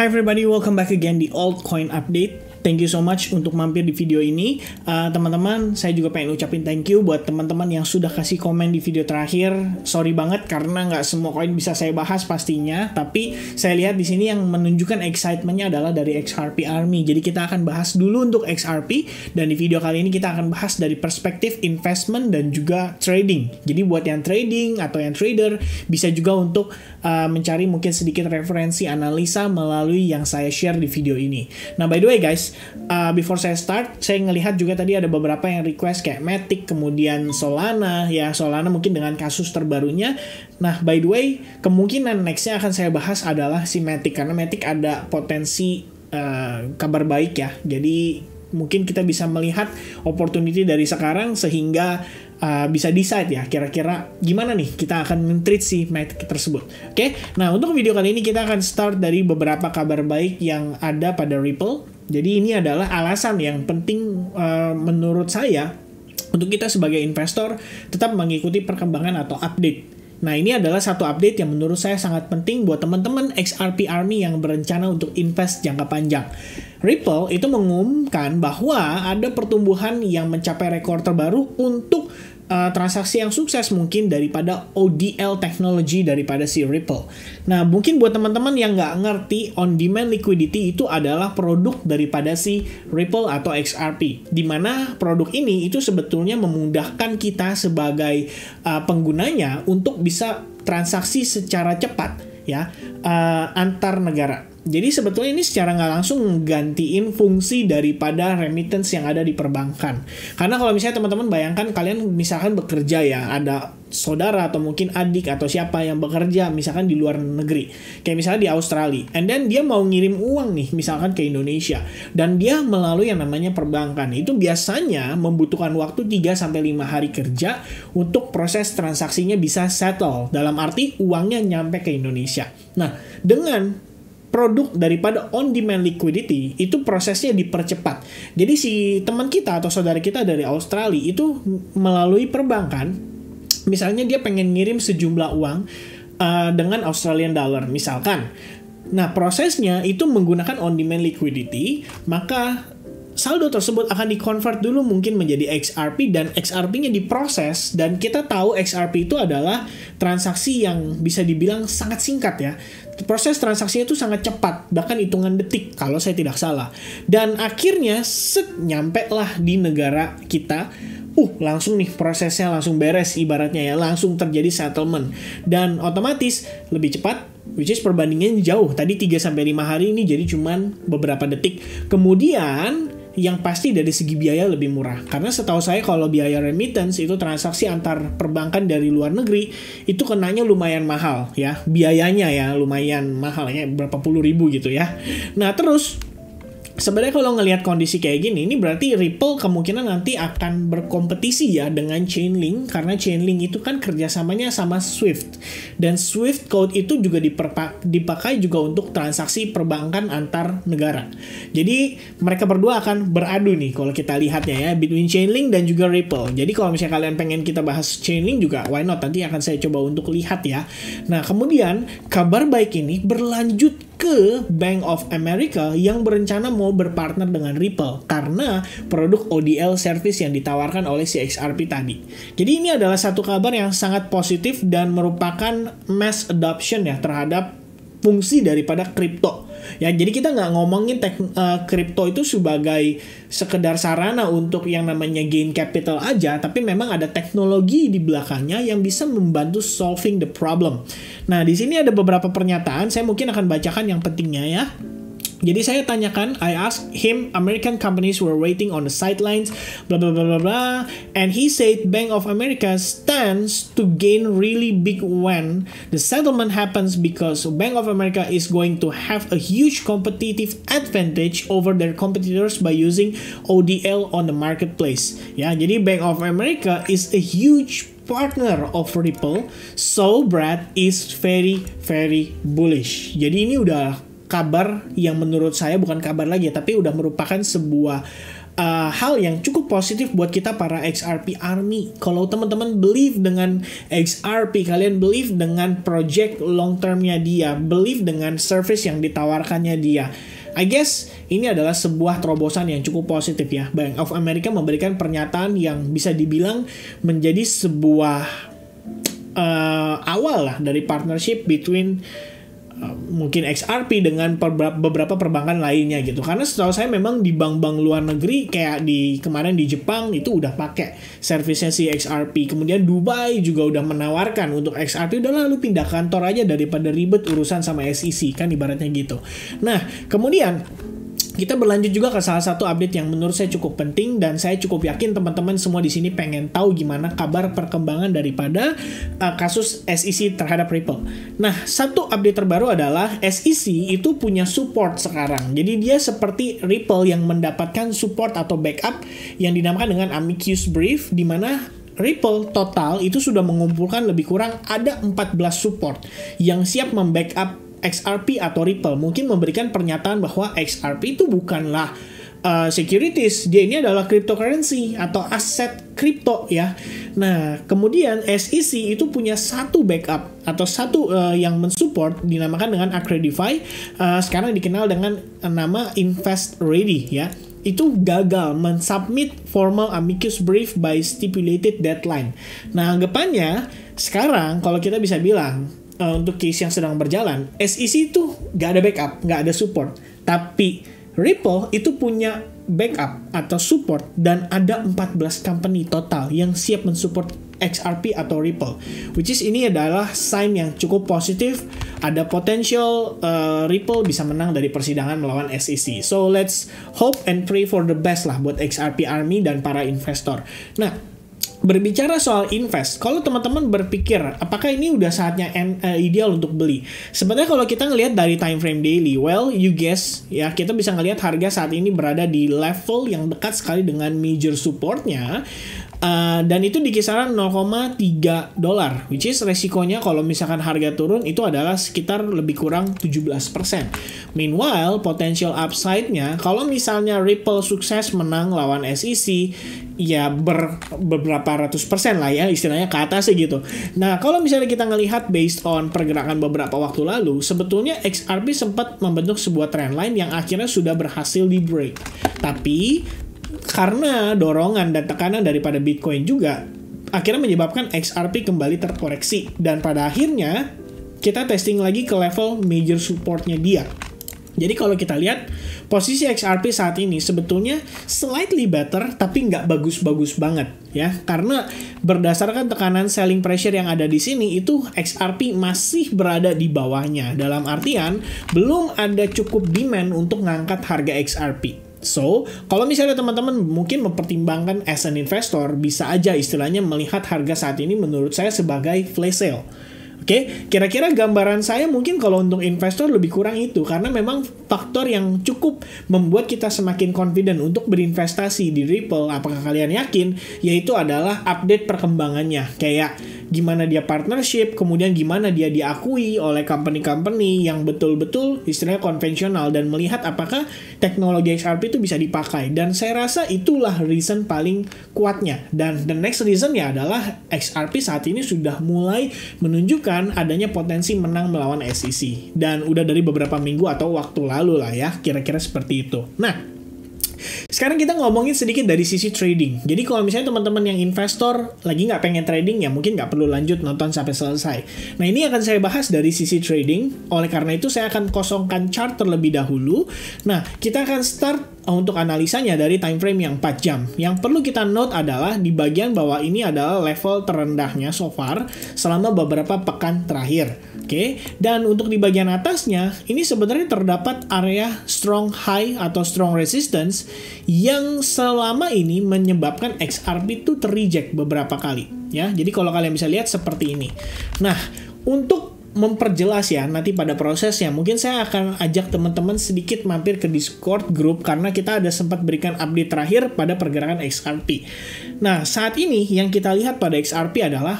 Hi everybody, welcome back again the altcoin update. Thank you so much untuk mampir di video ini. Eh, teman-teman, uh, saya juga pengen ucapin thank you buat teman-teman yang sudah kasih komen di video terakhir. Sorry banget karena nggak semua koin bisa saya bahas pastinya, tapi saya lihat di sini yang menunjukkan excitementnya adalah dari XRP Army. Jadi kita akan bahas dulu untuk XRP dan di video kali ini kita akan bahas dari perspektif investment dan juga trading. Jadi buat yang trading atau yang trader bisa juga untuk uh, mencari mungkin sedikit referensi analisa melalui yang saya share di video ini. Nah by the way guys, Uh, before saya start, saya ngelihat juga tadi ada beberapa yang request kayak Matic, kemudian Solana, ya Solana mungkin dengan kasus terbarunya. Nah, by the way, kemungkinan nextnya akan saya bahas adalah si Matic karena Matic ada potensi uh, kabar baik ya. Jadi mungkin kita bisa melihat opportunity dari sekarang sehingga uh, bisa decide ya kira-kira gimana nih kita akan mentreat si Matic tersebut. Oke, okay? nah untuk video kali ini kita akan start dari beberapa kabar baik yang ada pada Ripple jadi ini adalah alasan yang penting uh, menurut saya untuk kita sebagai investor tetap mengikuti perkembangan atau update. Nah, ini adalah satu update yang menurut saya sangat penting buat teman-teman XRP Army yang berencana untuk invest jangka panjang. Ripple itu mengumumkan bahwa ada pertumbuhan yang mencapai rekor terbaru untuk uh, transaksi yang sukses mungkin daripada ODL technology daripada si Ripple. Nah, mungkin buat teman-teman yang nggak ngerti on demand liquidity itu adalah produk daripada si Ripple atau XRP. Di mana produk ini itu sebetulnya memudahkan kita sebagai uh, penggunanya untuk bisa transaksi secara cepat ya uh, antar negara. Jadi sebetulnya ini secara nggak langsung menggantiin fungsi daripada remittance yang ada di perbankan. Karena kalau misalnya teman-teman bayangkan kalian misalkan bekerja ya, ada saudara atau mungkin adik atau siapa yang bekerja misalkan di luar negeri kayak misalnya di Australia and then dia mau ngirim uang nih misalkan ke Indonesia dan dia melalui yang namanya perbankan itu biasanya membutuhkan waktu 3 5 hari kerja untuk proses transaksinya bisa settle dalam arti uangnya nyampe ke Indonesia. Nah, dengan produk daripada on demand liquidity itu prosesnya dipercepat. Jadi si teman kita atau saudara kita dari Australia itu melalui perbankan misalnya dia pengen ngirim sejumlah uang uh, dengan Australian dollar misalkan. Nah, prosesnya itu menggunakan on demand liquidity, maka saldo tersebut akan dikonvert dulu mungkin menjadi XRP dan XRP-nya diproses dan kita tahu XRP itu adalah transaksi yang bisa dibilang sangat singkat ya. Proses transaksinya itu sangat cepat, bahkan hitungan detik kalau saya tidak salah. Dan akhirnya set nyampe lah di negara kita uh langsung nih prosesnya langsung beres ibaratnya ya langsung terjadi settlement dan otomatis lebih cepat which is perbandingannya jauh tadi 3 sampai 5 hari ini jadi cuman beberapa detik kemudian yang pasti dari segi biaya lebih murah. Karena setahu saya kalau biaya remittance itu transaksi antar perbankan dari luar negeri itu kenanya lumayan mahal ya. Biayanya ya lumayan mahal ya berapa puluh ribu gitu ya. Nah, terus sebenarnya kalau ngelihat kondisi kayak gini, ini berarti Ripple kemungkinan nanti akan berkompetisi ya dengan Chainlink karena Chainlink itu kan kerjasamanya sama Swift dan Swift code itu juga dipakai juga untuk transaksi perbankan antar negara. Jadi mereka berdua akan beradu nih kalau kita lihatnya ya between Chainlink dan juga Ripple. Jadi kalau misalnya kalian pengen kita bahas Chainlink juga, why not? Nanti akan saya coba untuk lihat ya. Nah kemudian kabar baik ini berlanjut ke Bank of America yang berencana mau mau berpartner dengan Ripple karena produk ODL service yang ditawarkan oleh si XRP tadi. Jadi ini adalah satu kabar yang sangat positif dan merupakan mass adoption ya terhadap fungsi daripada kripto. Ya, jadi kita nggak ngomongin tek, uh, kripto itu sebagai sekedar sarana untuk yang namanya gain capital aja, tapi memang ada teknologi di belakangnya yang bisa membantu solving the problem. Nah, di sini ada beberapa pernyataan, saya mungkin akan bacakan yang pentingnya ya. Jadi saya tanyakan, I ask him, American companies were waiting on the sidelines, blah blah blah blah blah, and he said Bank of America stands to gain really big when the settlement happens because Bank of America is going to have a huge competitive advantage over their competitors by using ODL on the marketplace. Ya, jadi Bank of America is a huge partner of Ripple, so Brad is very very bullish. Jadi ini udah kabar yang menurut saya bukan kabar lagi ya, tapi udah merupakan sebuah uh, hal yang cukup positif buat kita para XRP Army. Kalau teman-teman believe dengan XRP, kalian believe dengan project long termnya dia, believe dengan service yang ditawarkannya dia. I guess ini adalah sebuah terobosan yang cukup positif ya. Bank of America memberikan pernyataan yang bisa dibilang menjadi sebuah uh, awal lah dari partnership between mungkin XRP dengan beberapa perbankan lainnya gitu. Karena setahu saya memang di bank-bank luar negeri kayak di kemarin di Jepang itu udah pakai servisnya si XRP. Kemudian Dubai juga udah menawarkan untuk XRP udah lalu pindah kantor aja daripada ribet urusan sama SEC kan ibaratnya gitu. Nah, kemudian kita berlanjut juga ke salah satu update yang menurut saya cukup penting dan saya cukup yakin teman-teman semua di sini pengen tahu gimana kabar perkembangan daripada uh, kasus SEC terhadap Ripple. Nah, satu update terbaru adalah SEC itu punya support sekarang. Jadi dia seperti Ripple yang mendapatkan support atau backup yang dinamakan dengan amicus brief di mana Ripple total itu sudah mengumpulkan lebih kurang ada 14 support yang siap membackup XRP atau Ripple mungkin memberikan pernyataan bahwa XRP itu bukanlah uh, securities, dia ini adalah cryptocurrency atau aset kripto ya. Nah, kemudian SEC itu punya satu backup atau satu uh, yang mensupport dinamakan dengan Accredify, uh, eh, sekarang dikenal dengan nama Invest Ready ya. Itu gagal mensubmit formal amicus brief by stipulated deadline. Nah, anggapannya sekarang kalau kita bisa bilang uh, untuk case yang sedang berjalan, SEC itu nggak ada backup, nggak ada support. Tapi Ripple itu punya backup atau support dan ada 14 company total yang siap mensupport XRP atau Ripple. Which is ini adalah sign yang cukup positif. Ada potensial uh, eh, Ripple bisa menang dari persidangan melawan SEC. So let's hope and pray for the best lah buat XRP Army dan para investor. Nah, berbicara soal invest, kalau teman-teman berpikir apakah ini udah saatnya eh, ideal untuk beli? Sebenarnya kalau kita ngelihat dari time frame daily, well you guess ya kita bisa ngelihat harga saat ini berada di level yang dekat sekali dengan major supportnya. Uh, dan itu di kisaran 0,3 dolar, which is resikonya kalau misalkan harga turun itu adalah sekitar lebih kurang 17%. Meanwhile, potential upside-nya kalau misalnya Ripple sukses menang lawan SEC, ya ber, beberapa berapa persen lah ya istilahnya ke atas sih gitu. Nah kalau misalnya kita ngelihat based on pergerakan beberapa waktu lalu, sebetulnya XRP sempat membentuk sebuah trendline yang akhirnya sudah berhasil di break. Tapi karena dorongan dan tekanan daripada Bitcoin juga akhirnya menyebabkan XRP kembali terkoreksi dan pada akhirnya kita testing lagi ke level major supportnya dia jadi kalau kita lihat posisi XRP saat ini sebetulnya slightly better tapi nggak bagus-bagus banget ya karena berdasarkan tekanan selling pressure yang ada di sini itu XRP masih berada di bawahnya dalam artian belum ada cukup demand untuk ngangkat harga XRP. So, kalau misalnya teman-teman mungkin mempertimbangkan as an investor, bisa aja istilahnya melihat harga saat ini menurut saya sebagai flash sale Oke, okay? kira-kira gambaran saya mungkin kalau untuk investor lebih kurang itu karena memang faktor yang cukup membuat kita semakin confident untuk berinvestasi di Ripple. Apakah kalian yakin? Yaitu adalah update perkembangannya. Kayak gimana dia partnership, kemudian gimana dia diakui oleh company-company yang betul-betul istilahnya konvensional dan melihat apakah teknologi XRP itu bisa dipakai. Dan saya rasa itulah reason paling kuatnya. Dan the next reason ya adalah XRP saat ini sudah mulai menunjukkan adanya potensi menang melawan SEC. Dan udah dari beberapa minggu atau waktu lalu lah ya, kira-kira seperti itu. Nah, sekarang kita ngomongin sedikit dari sisi trading. Jadi kalau misalnya teman-teman yang investor lagi nggak pengen trading ya mungkin nggak perlu lanjut nonton sampai selesai. Nah ini akan saya bahas dari sisi trading. Oleh karena itu saya akan kosongkan chart terlebih dahulu. Nah kita akan start untuk analisanya dari time frame yang 4 jam. Yang perlu kita note adalah di bagian bawah ini adalah level terendahnya so far selama beberapa pekan terakhir. Oke, dan untuk di bagian atasnya ini sebenarnya terdapat area strong high atau strong resistance yang selama ini menyebabkan XRP itu terreject beberapa kali ya. Jadi kalau kalian bisa lihat seperti ini. Nah, untuk memperjelas ya nanti pada prosesnya mungkin saya akan ajak teman-teman sedikit mampir ke Discord group karena kita ada sempat berikan update terakhir pada pergerakan XRP. Nah, saat ini yang kita lihat pada XRP adalah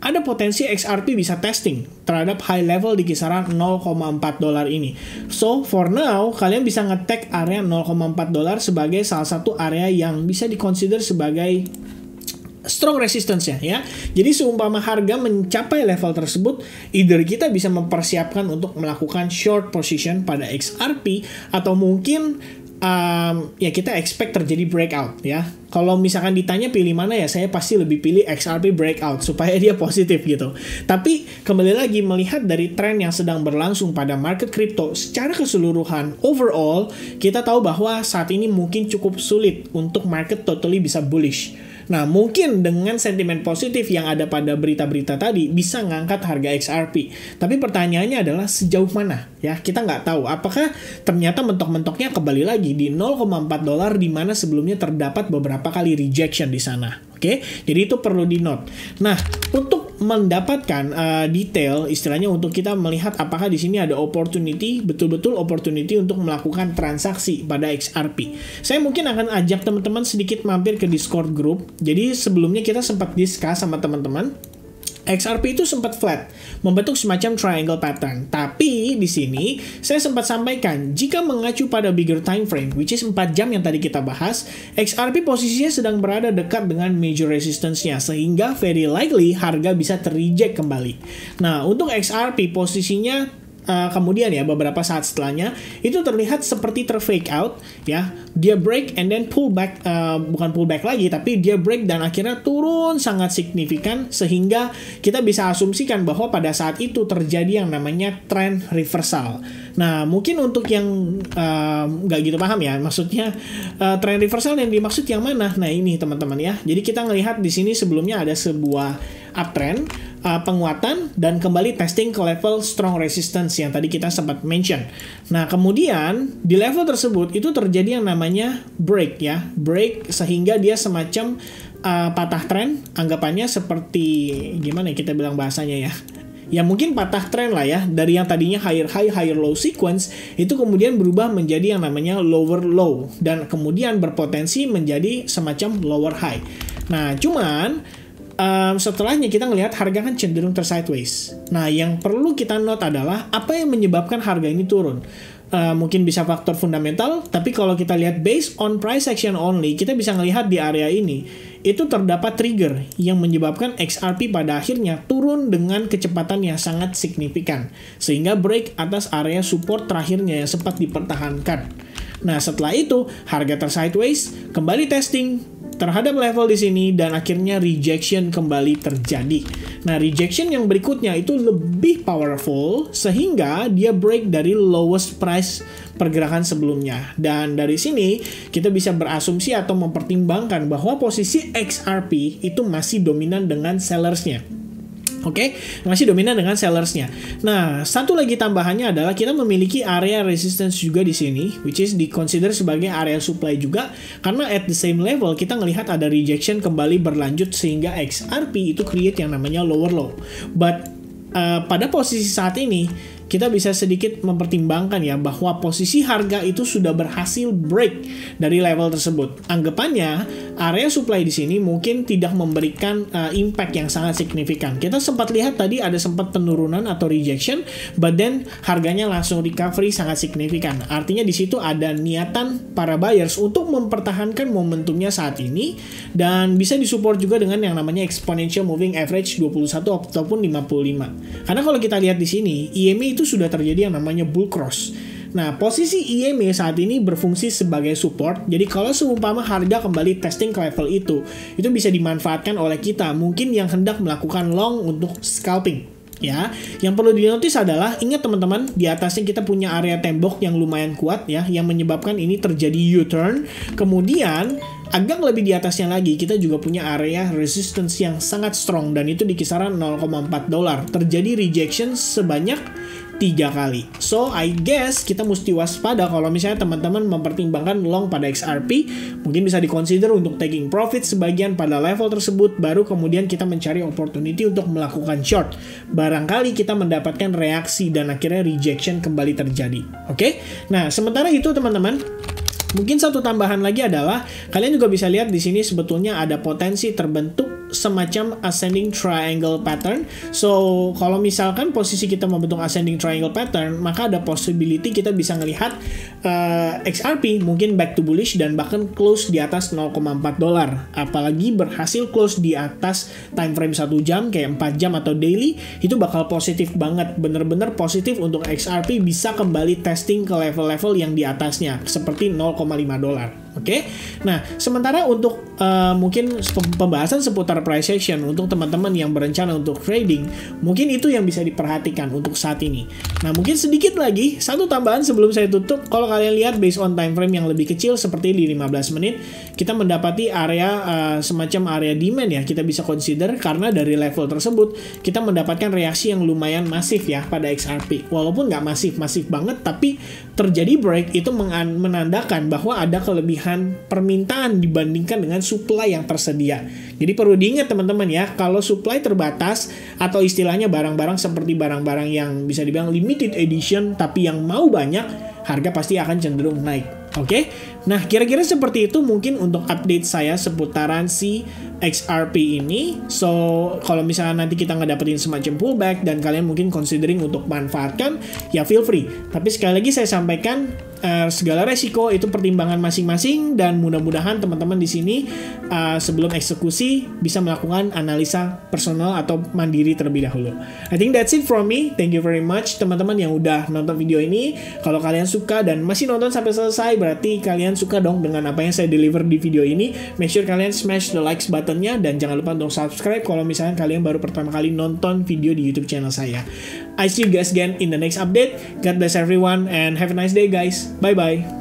ada potensi XRP bisa testing terhadap high level di kisaran 0,4 dolar ini. So, for now, kalian bisa ngetek area 0,4 dolar sebagai salah satu area yang bisa dikonsider sebagai strong resistance-nya ya. Jadi seumpama harga mencapai level tersebut, either kita bisa mempersiapkan untuk melakukan short position pada XRP atau mungkin um, ya kita expect terjadi breakout ya. Kalau misalkan ditanya pilih mana ya, saya pasti lebih pilih XRP breakout supaya dia positif gitu. Tapi kembali lagi melihat dari tren yang sedang berlangsung pada market crypto secara keseluruhan overall, kita tahu bahwa saat ini mungkin cukup sulit untuk market totally bisa bullish Nah, mungkin dengan sentimen positif yang ada pada berita-berita tadi bisa ngangkat harga XRP. Tapi pertanyaannya adalah sejauh mana? Ya, kita nggak tahu apakah ternyata mentok-mentoknya kembali lagi di 0,4 dolar di mana sebelumnya terdapat beberapa kali rejection di sana. Oke, jadi itu perlu di note. Nah, untuk mendapatkan uh, detail istilahnya untuk kita melihat apakah di sini ada opportunity betul-betul opportunity untuk melakukan transaksi pada XRP. Saya mungkin akan ajak teman-teman sedikit mampir ke Discord group. Jadi sebelumnya kita sempat discuss sama teman-teman XRP itu sempat flat, membentuk semacam triangle pattern. Tapi di sini saya sempat sampaikan jika mengacu pada bigger time frame which is 4 jam yang tadi kita bahas, XRP posisinya sedang berada dekat dengan major resistance-nya sehingga very likely harga bisa terreject kembali. Nah, untuk XRP posisinya uh, kemudian ya beberapa saat setelahnya itu terlihat seperti terfake out ya dia break and then pull back uh, bukan pull back lagi tapi dia break dan akhirnya turun sangat signifikan sehingga kita bisa asumsikan bahwa pada saat itu terjadi yang namanya trend reversal. Nah mungkin untuk yang eh, nggak uh, gitu paham ya maksudnya uh, trend reversal yang dimaksud yang mana? Nah ini teman-teman ya. Jadi kita ngelihat di sini sebelumnya ada sebuah uptrend uh, penguatan dan kembali testing ke level strong resistance yang tadi kita sempat mention. Nah, kemudian di level tersebut itu terjadi yang namanya break ya. Break sehingga dia semacam uh, patah tren, anggapannya seperti gimana ya kita bilang bahasanya ya ya mungkin patah tren lah ya dari yang tadinya higher high higher low sequence itu kemudian berubah menjadi yang namanya lower low dan kemudian berpotensi menjadi semacam lower high. Nah, cuman um, setelahnya kita ngelihat harga kan cenderung tersideways. Nah, yang perlu kita note adalah apa yang menyebabkan harga ini turun. Uh, mungkin bisa faktor fundamental, tapi kalau kita lihat based on price action only, kita bisa melihat di area ini itu terdapat trigger yang menyebabkan XRP pada akhirnya turun dengan kecepatan yang sangat signifikan, sehingga break atas area support terakhirnya yang sempat dipertahankan. Nah, setelah itu harga tersideways, kembali testing, terhadap level di sini dan akhirnya rejection kembali terjadi. Nah, rejection yang berikutnya itu lebih powerful sehingga dia break dari lowest price pergerakan sebelumnya. Dan dari sini kita bisa berasumsi atau mempertimbangkan bahwa posisi XRP itu masih dominan dengan sellersnya. Oke, okay? masih dominan dengan sellersnya. Nah, satu lagi tambahannya adalah kita memiliki area resistance juga di sini, which is diconsider sebagai area supply juga, karena at the same level kita melihat ada rejection kembali berlanjut sehingga XRP itu create yang namanya lower low. But uh, pada posisi saat ini kita bisa sedikit mempertimbangkan ya bahwa posisi harga itu sudah berhasil break dari level tersebut. Anggapannya area supply di sini mungkin tidak memberikan uh, impact yang sangat signifikan. Kita sempat lihat tadi ada sempat penurunan atau rejection, but then harganya langsung recovery sangat signifikan. Artinya di situ ada niatan para buyers untuk mempertahankan momentumnya saat ini dan bisa disupport juga dengan yang namanya exponential moving average 21 ataupun 55. Karena kalau kita lihat di sini, IME itu sudah terjadi yang namanya bull cross Nah, posisi IME saat ini berfungsi sebagai support. Jadi kalau seumpama harga kembali testing ke level itu, itu bisa dimanfaatkan oleh kita mungkin yang hendak melakukan long untuk scalping ya. Yang perlu dinotis adalah ingat teman-teman di atasnya kita punya area tembok yang lumayan kuat ya yang menyebabkan ini terjadi U-turn. Kemudian agak lebih di atasnya lagi kita juga punya area resistance yang sangat strong dan itu di kisaran 0,4 dolar. Terjadi rejection sebanyak tiga kali. So I guess kita mesti waspada kalau misalnya teman-teman mempertimbangkan long pada XRP, mungkin bisa dikonsider untuk taking profit sebagian pada level tersebut, baru kemudian kita mencari opportunity untuk melakukan short. Barangkali kita mendapatkan reaksi dan akhirnya rejection kembali terjadi. Oke? Okay? Nah, sementara itu teman-teman, mungkin satu tambahan lagi adalah kalian juga bisa lihat di sini sebetulnya ada potensi terbentuk semacam ascending triangle pattern. So, kalau misalkan posisi kita membentuk ascending triangle pattern, maka ada possibility kita bisa melihat uh, eh, XRP mungkin back to bullish dan bahkan close di atas 0,4 dolar. Apalagi berhasil close di atas time frame 1 jam kayak 4 jam atau daily, itu bakal positif banget. Bener-bener positif untuk XRP bisa kembali testing ke level-level yang di atasnya seperti 0,5 dolar. Oke, okay? nah sementara untuk uh, mungkin pembahasan seputar price action untuk teman-teman yang berencana untuk trading, mungkin itu yang bisa diperhatikan untuk saat ini. Nah mungkin sedikit lagi satu tambahan sebelum saya tutup, kalau kalian lihat based on time frame yang lebih kecil seperti di 15 menit, kita mendapati area uh, semacam area demand ya kita bisa consider karena dari level tersebut kita mendapatkan reaksi yang lumayan masif ya pada XRP, walaupun nggak masif masif banget tapi terjadi break itu menandakan bahwa ada kelebihan permintaan dibandingkan dengan supply yang tersedia. Jadi perlu diingat teman-teman ya, kalau supply terbatas atau istilahnya barang-barang seperti barang-barang yang bisa dibilang limited edition tapi yang mau banyak harga pasti akan cenderung naik. Oke, okay? nah kira-kira seperti itu mungkin untuk update saya seputaran si XRP ini. So kalau misalnya nanti kita nggak dapetin semacam pullback dan kalian mungkin considering untuk manfaatkan, ya feel free. Tapi sekali lagi saya sampaikan uh, segala resiko itu pertimbangan masing-masing dan mudah-mudahan teman-teman di sini uh, sebelum eksekusi bisa melakukan analisa personal atau mandiri terlebih dahulu. I think that's it from me. Thank you very much teman-teman yang udah nonton video ini. Kalau kalian suka dan masih nonton sampai selesai berarti kalian suka dong dengan apa yang saya deliver di video ini. Make sure kalian smash the likes buttonnya dan jangan lupa untuk subscribe kalau misalnya kalian baru pertama kali nonton video di YouTube channel saya. I see you guys again in the next update. God bless everyone and have a nice day, guys. Bye bye.